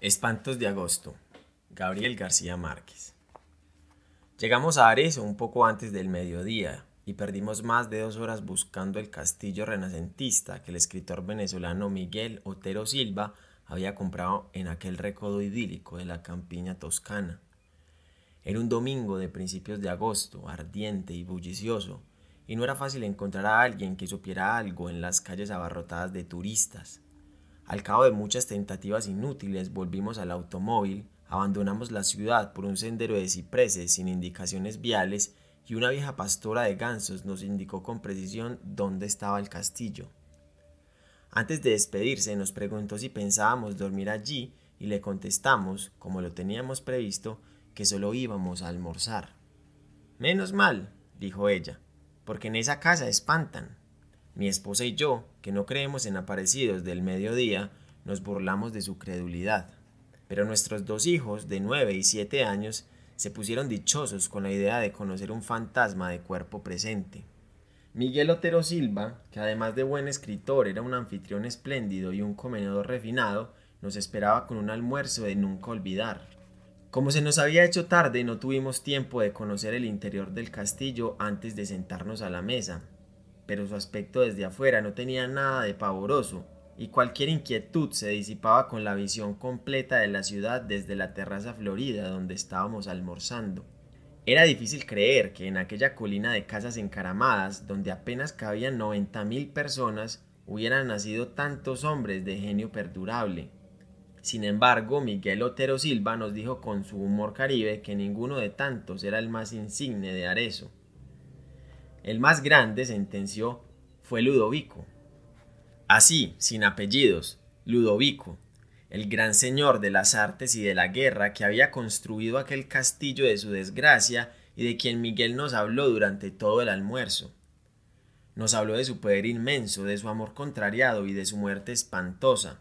Espantos de agosto. Gabriel García Márquez. Llegamos a Arezzo un poco antes del mediodía y perdimos más de dos horas buscando el castillo renacentista que el escritor venezolano Miguel Otero Silva había comprado en aquel recodo idílico de la campiña toscana. Era un domingo de principios de agosto, ardiente y bullicioso, y no era fácil encontrar a alguien que supiera algo en las calles abarrotadas de turistas al cabo de muchas tentativas inútiles volvimos al automóvil, abandonamos la ciudad por un sendero de cipreses sin indicaciones viales y una vieja pastora de gansos nos indicó con precisión dónde estaba el castillo. Antes de despedirse nos preguntó si pensábamos dormir allí y le contestamos, como lo teníamos previsto, que solo íbamos a almorzar. Menos mal, dijo ella, porque en esa casa espantan. Mi esposa y yo, que no creemos en aparecidos del mediodía, nos burlamos de su credulidad. Pero nuestros dos hijos, de nueve y siete años, se pusieron dichosos con la idea de conocer un fantasma de cuerpo presente. Miguel Otero Silva, que además de buen escritor era un anfitrión espléndido y un comedor refinado, nos esperaba con un almuerzo de nunca olvidar. Como se nos había hecho tarde, no tuvimos tiempo de conocer el interior del castillo antes de sentarnos a la mesa, pero su aspecto desde afuera no tenía nada de pavoroso, y cualquier inquietud se disipaba con la visión completa de la ciudad desde la terraza florida donde estábamos almorzando. Era difícil creer que en aquella colina de casas encaramadas, donde apenas cabían 90.000 personas, hubieran nacido tantos hombres de genio perdurable. Sin embargo, Miguel Otero Silva nos dijo con su humor caribe que ninguno de tantos era el más insigne de Arezo. El más grande, sentenció, fue Ludovico. Así, sin apellidos, Ludovico, el gran señor de las artes y de la guerra que había construido aquel castillo de su desgracia y de quien Miguel nos habló durante todo el almuerzo. Nos habló de su poder inmenso, de su amor contrariado y de su muerte espantosa.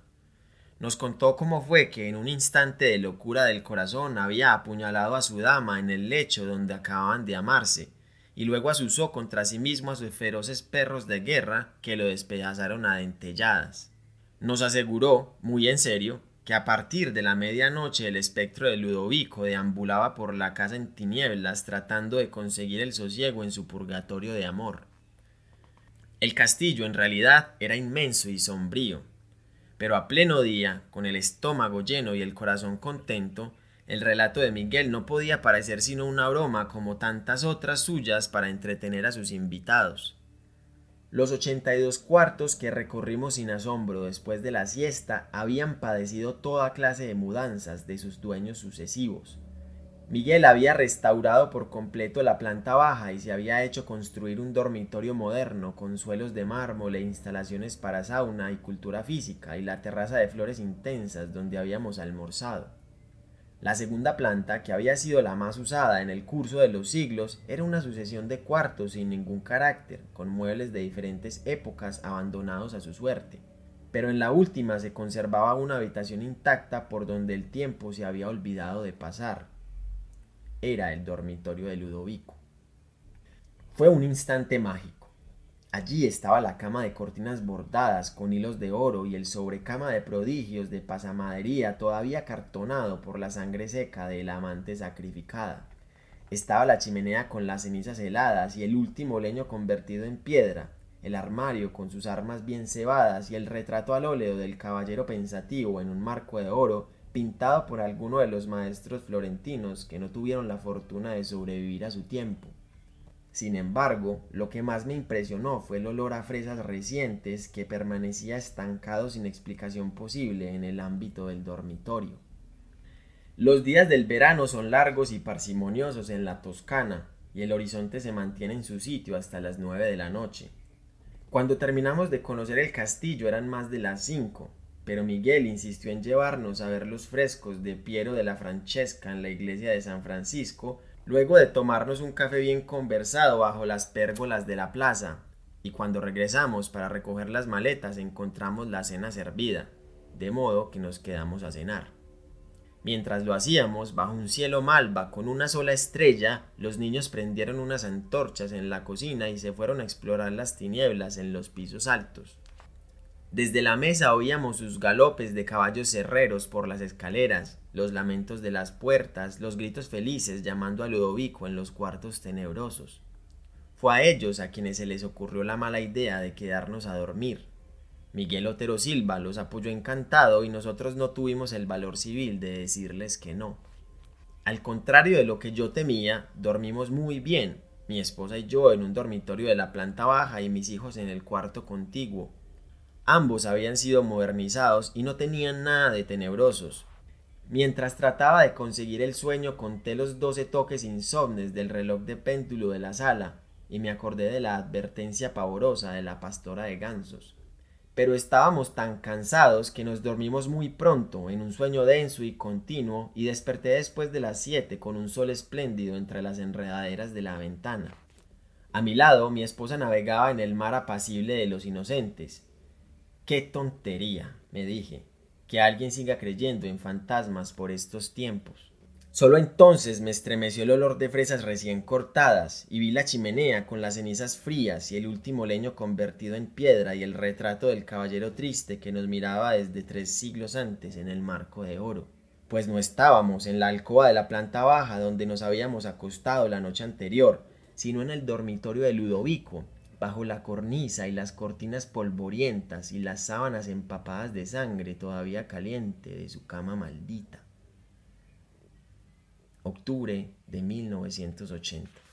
Nos contó cómo fue que en un instante de locura del corazón había apuñalado a su dama en el lecho donde acababan de amarse, y luego asusó contra sí mismo a sus feroces perros de guerra que lo despedazaron a dentelladas. Nos aseguró, muy en serio, que a partir de la medianoche el espectro de Ludovico deambulaba por la casa en tinieblas tratando de conseguir el sosiego en su purgatorio de amor. El castillo en realidad era inmenso y sombrío, pero a pleno día, con el estómago lleno y el corazón contento, el relato de Miguel no podía parecer sino una broma como tantas otras suyas para entretener a sus invitados. Los 82 cuartos que recorrimos sin asombro después de la siesta habían padecido toda clase de mudanzas de sus dueños sucesivos. Miguel había restaurado por completo la planta baja y se había hecho construir un dormitorio moderno con suelos de mármol e instalaciones para sauna y cultura física y la terraza de flores intensas donde habíamos almorzado. La segunda planta, que había sido la más usada en el curso de los siglos, era una sucesión de cuartos sin ningún carácter, con muebles de diferentes épocas abandonados a su suerte. Pero en la última se conservaba una habitación intacta por donde el tiempo se había olvidado de pasar. Era el dormitorio de Ludovico. Fue un instante mágico. Allí estaba la cama de cortinas bordadas con hilos de oro y el sobrecama de prodigios de pasamadería todavía cartonado por la sangre seca del amante sacrificada. Estaba la chimenea con las cenizas heladas y el último leño convertido en piedra, el armario con sus armas bien cebadas y el retrato al óleo del caballero pensativo en un marco de oro pintado por alguno de los maestros florentinos que no tuvieron la fortuna de sobrevivir a su tiempo. Sin embargo, lo que más me impresionó fue el olor a fresas recientes que permanecía estancado sin explicación posible en el ámbito del dormitorio. Los días del verano son largos y parsimoniosos en la Toscana, y el horizonte se mantiene en su sitio hasta las nueve de la noche. Cuando terminamos de conocer el castillo eran más de las cinco, pero Miguel insistió en llevarnos a ver los frescos de Piero de la Francesca en la iglesia de San Francisco luego de tomarnos un café bien conversado bajo las pérgolas de la plaza, y cuando regresamos para recoger las maletas encontramos la cena servida, de modo que nos quedamos a cenar. Mientras lo hacíamos, bajo un cielo malva con una sola estrella, los niños prendieron unas antorchas en la cocina y se fueron a explorar las tinieblas en los pisos altos. Desde la mesa oíamos sus galopes de caballos herreros por las escaleras, los lamentos de las puertas, los gritos felices llamando a Ludovico en los cuartos tenebrosos. Fue a ellos a quienes se les ocurrió la mala idea de quedarnos a dormir. Miguel Otero Silva los apoyó encantado y nosotros no tuvimos el valor civil de decirles que no. Al contrario de lo que yo temía, dormimos muy bien, mi esposa y yo en un dormitorio de la planta baja y mis hijos en el cuarto contiguo, Ambos habían sido modernizados y no tenían nada de tenebrosos. Mientras trataba de conseguir el sueño conté los doce toques insomnes del reloj de péndulo de la sala y me acordé de la advertencia pavorosa de la pastora de gansos. Pero estábamos tan cansados que nos dormimos muy pronto en un sueño denso y continuo y desperté después de las siete con un sol espléndido entre las enredaderas de la ventana. A mi lado mi esposa navegaba en el mar apacible de los inocentes, Qué tontería, me dije, que alguien siga creyendo en fantasmas por estos tiempos. Solo entonces me estremeció el olor de fresas recién cortadas y vi la chimenea con las cenizas frías y el último leño convertido en piedra y el retrato del caballero triste que nos miraba desde tres siglos antes en el marco de oro. Pues no estábamos en la alcoba de la planta baja donde nos habíamos acostado la noche anterior, sino en el dormitorio de Ludovico, bajo la cornisa y las cortinas polvorientas y las sábanas empapadas de sangre todavía caliente de su cama maldita. Octubre de 1980.